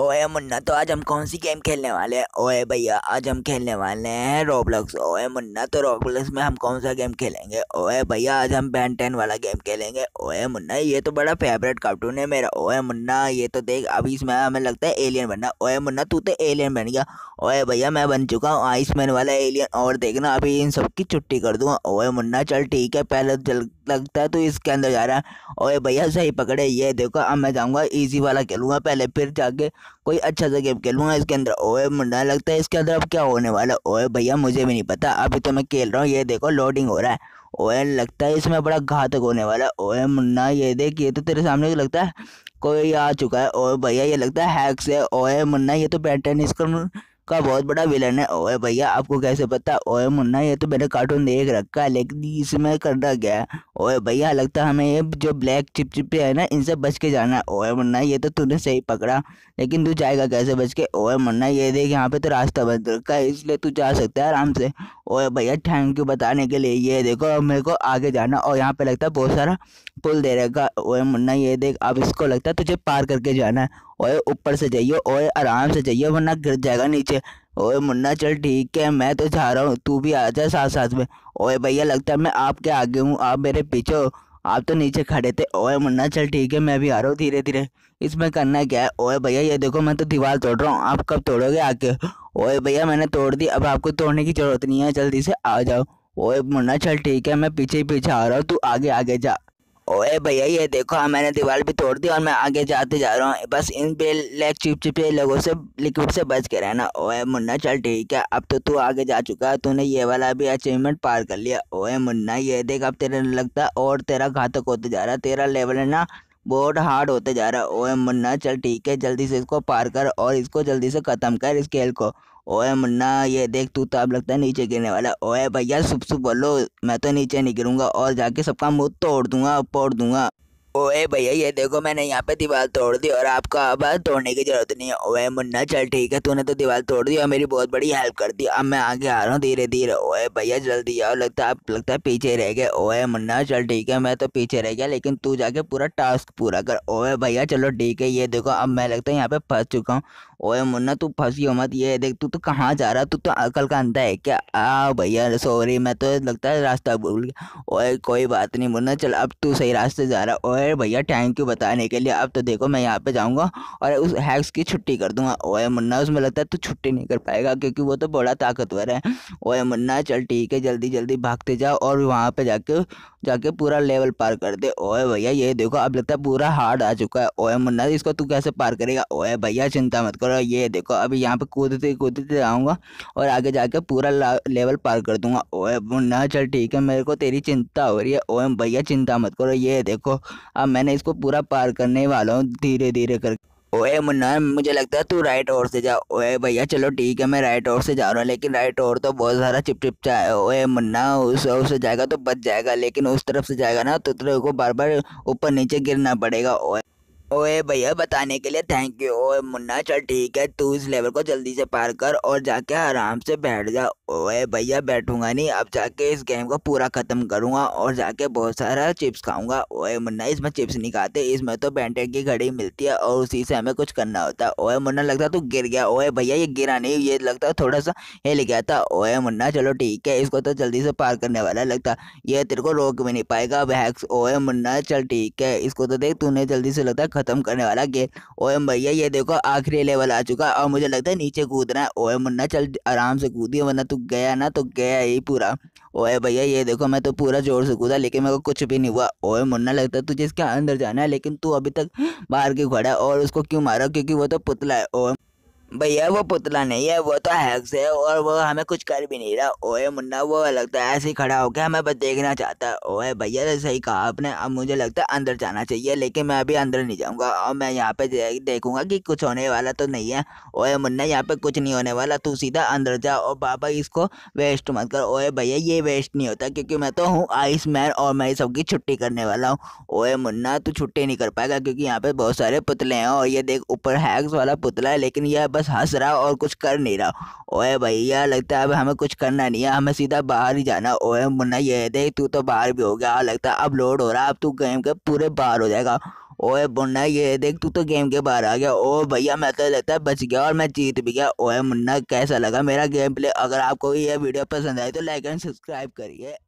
ओए मुन्ना तो आज हम कौन सी गेम खेलने वाले हैं ओए भैया आज हम खेलने वाले हैं रोबलक्स ओए मुन्ना तो रोबलक्स में हम कौन सा गेम खेलेंगे ओए भैया आज हम बैन टेन वाला गेम खेलेंगे ओए मुन्ना ये तो बड़ा फेवरेट कार्टून है मेरा ओए मुन्ना ये तो देख अभी इसमें हमें लगता है एलियन बनना ओए मुन्ना तू तो एलियन बन गया ओए भैया मैं बन चुका हूँ आइसमैन वाला एलियन और देखना अभी इन सबकी छुट्टी कर दूंगा ओए मुन्ना चल ठीक है पहले जल लगता है तो इसके अंदर जा रहा है और भैया सही पकड़े ये देखो अब मैं जाऊँगा ईजी वाला खेलूँगा पहले फिर जाके कोई अच्छा सा गेम खेलूँगा इसके अंदर ओए मुंडा लगता है इसके अंदर अब क्या होने वाला ओए भैया मुझे भी नहीं पता अभी तो मैं खेल रहा हूँ ये देखो लोडिंग हो रहा है ओए लगता है इसमें बड़ा घातक होने वाला है ओए मुन्ना ये देख ये तो तेरे सामने लगता है कोई आ चुका है ओए भैया ये लगता है हैक्स है ओए मुन्ना ये तो पैटर्न इसका का बहुत बड़ा विलन है ओए भैया आपको कैसे पता ओए मुन्ना ये तो मैंने कार्टून देख रखा है लेकिन इसमें करना गया है ओए भैया लगता है हमें ये जो ब्लैक चिपचिपे है ना इनसे बच के जाना है ओए मुन्ना ये तो तूने सही पकड़ा लेकिन तू जाएगा कैसे बच के ओए मुन्ना ये देख यहाँ पे तो रास्ता बंद रखा है इसलिए तू जा सकता है आराम से ओए भैया थैंक यू बताने के लिए ये देखो मेरे को आगे जाना और यहाँ पे लगता है बहुत सारा पुल दे रहेगा ओए मुन्ना ये देख अब इसको लगता है तुझे पार करके जाना है ओए ऊपर से जाइए ओए आराम से जाइए वरना गिर जाएगा नीचे ओए मुन्ना चल ठीक है मैं तो जा रहा हूँ तू भी आ जा साथ साथ में ओए भैया लगता है मैं आपके आगे हूँ आप मेरे पीछे हो आप तो नीचे खड़े थे ओए मुन्ना चल ठीक है मैं भी आ रहा हूँ धीरे धीरे इसमें करना क्या है ओए भैया ये देखो मैं तो दीवार तोड़ रहा हूँ आप कब तोड़ोगे आके ओए भैया मैंने तोड़ दी अब आपको तोड़ने की ज़रूरत नहीं है जल्दी से आ जाओ ओए मुन्ना चल ठीक है मैं पीछे ही पीछे आ रहा हूँ तू आगे आगे जा ओए भैया ये देखो हाँ, मैंने दीवार भी तोड़ दी और मैं आगे जाते जा रहा हूँ बस इन बेलैक चिपचिपे लोगों से लिक्विड से बच के रहना ओए मुन्ना चल ठीक है अब तो तू आगे जा चुका है तूने ये वाला भी अचीवमेंट पार कर लिया ओए मुन्ना ये देख अब तेरा लगता है और तेरा घातक होते जा रहा है तेरा लेवल है ना बोर्ड हार्ड होते जा रहा है ओ एम मुन्ना चल ठीक है जल्दी से इसको पार कर और इसको जल्दी से ख़त्म कर इस खेल को ओए मुन्ना ये देख तू तो अब लगता है नीचे गिरने वाला ओए भैया सुबह सुबह बोलो मैं तो नीचे नहीं गिरूंगा और जाके सबका मुंह तोड़ दूंगा पोड़ दूंगा ओए भैया ये देखो मैंने यहाँ पे दीवार तोड़ दी और आपका अब तोड़ने की जरूरत नहीं है ओए मुन्ना चल ठीक है तूने तो दीवार तोड़ दी और मेरी बहुत बड़ी हेल्प कर दी अब मैं आगे आ रहा हूँ धीरे धीरे ओए भैया जल्दी आओ लगता है आप लगता है पीछे रह गए ओए मुन्ना चल ठीक है मैं तो पीछे रह गया लेकिन तू जाके पूरा टास्क पूरा कर ओए भैया चलो ठीक है ये देखो अब मैं लगता है यहाँ पे फंस चुका हूँ ओए मुन्ना तू फंस फंसी मत ये देख तू तो कहाँ जा रहा तू तो अकल का अंधा है क्या आ भैया सॉरी मैं तो लगता है रास्ता भूल गया ओए कोई बात नहीं मुन्ना चल अब तू सही रास्ते जा रहा ओए भैया थैंक यू बताने के लिए अब तो देखो मैं यहाँ पे जाऊँगा और उस हैक्स की छुट्टी कर दूंगा ओए मुन्ना उसमें लगता है तू छुट्टी नहीं कर पाएगा क्योंकि वो तो बड़ा ताकतवर है ओए मुन्ना चल ठीक है जल्दी जल्दी भागते जाओ और वहाँ पर जाके जाके पूरा लेवल पार कर दे ओए भैया ये देखो अब लगता है पूरा हार्ड आ चुका है ओए मुन्ना इसको तू कैसे पार करेगा ओए भैया चिंता मत करो करो ये देखो अभी यहाँ पे कूदते कूदते जाऊँगा और आगे जाके पूरा लेवल पार कर दूंगा ओएम ना चल ठीक है मेरे को तेरी चिंता हो रही है ओएम भैया चिंता मत करो ये देखो अब मैंने इसको पूरा पार करने वाला हूँ धीरे धीरे करके ओए मुन्ना मुझे लगता है तू राइट और से जा ओए भैया चलो ठीक है मैं राइट और से जा रहा हूँ लेकिन राइट और तो बहुत सारा चिपचिपचा है ओए मुन्ना उस ओर से जाएगा तो बच जाएगा लेकिन उस तरफ से जाएगा ना तो तेरे को बार बार ऊपर नीचे गिरना पड़ेगा ओए ओए भैया बताने के लिए थैंक यू ओए मुन्ना चल ठीक है तू इस लेवल को जल्दी से पार कर और जाके आराम से बैठ जा ओए भैया बैठूंगा नहीं अब जाके इस गेम को पूरा ख़त्म करूंगा और जाके बहुत सारा चिप्स खाऊंगा ओए मुन्ना इसमें चिप्स नहीं खाते इसमें तो बैंटेड की घड़ी मिलती है और उसी से हमें कुछ करना होता है ओए मुन्ना लगता तू गिर गया ओए भैया ये गिरा नहीं ये लगता थोड़ा सा हिल गया था ओए मुन्ना चलो ठीक है इसको तो जल्दी से पार करने वाला लगता ये तेरे को रोक भी नहीं पाएगा वैक्स ओए मुन्ना चल ठीक है इसको तो देख तूने जल्दी से लगता खत्म करने वाला गेम ओएम भैया ये देखो आखिरी लेवल आ चुका और मुझे लगता है नीचे कूदना है ओए मुन्ना चल आराम से कूदिए वरना तू गया ना तो गया ही पूरा ओए भैया ये देखो मैं तो पूरा जोर से कूदा लेकिन मेरे को कुछ भी नहीं हुआ ओए मुन्ना लगता है तुझे इसके अंदर जाना है लेकिन तू अभी तक बाहर क्यों खड़ा है और उसको क्यों मारा क्योंकि वो तो पुतला है ओए भैया वो पुतला नहीं है वो तो हैक्स है और वो हमें कुछ कर भी नहीं रहा ओए मुन्ना वो लगता है ऐसे ही खड़ा होकर हमें बस देखना चाहता है ओए भैया तो सही कहा आपने अब मुझे लगता है अंदर जाना चाहिए लेकिन मैं अभी अंदर नहीं जाऊंगा और मैं यहाँ पे देखूंगा कि कुछ होने वाला तो नहीं है ओए मुन्ना यहाँ पे कुछ नहीं होने वाला तू सीधा अंदर जा और बाबा इसको वेस्ट मत कर ओए भैया ये वेस्ट नहीं होता क्योंकि मैं तो हूँ आइस मैन और मैं सबकी छुट्टी करने वाला हूँ ओए मुन्ना तू छुट्टी नहीं कर पाएगा क्योंकि यहाँ पे बहुत सारे पुतले हैं और ये देख ऊपर हैक्स वाला पुतला है लेकिन यह बस हंस रहा और कुछ कर नहीं रहा ओए भैया लगता है अब हमें कुछ करना नहीं है हमें सीधा बाहर ही जाना ओए मुन्ना ये देख तू तो बाहर भी हो गया हाँ, लगता है अब लोड हो रहा है अब तू गेम के पूरे बाहर हो जाएगा ओए मुन्ना ये देख तू तो गेम के बाहर आ गया ओ भैया मैं तो लगता है बच गया और मैं जीत भी गया ओए मुन्ना कैसा लगा मेरा गेम प्ले अगर आपको ये वीडियो पसंद आए तो लाइक एंड सब्सक्राइब करिए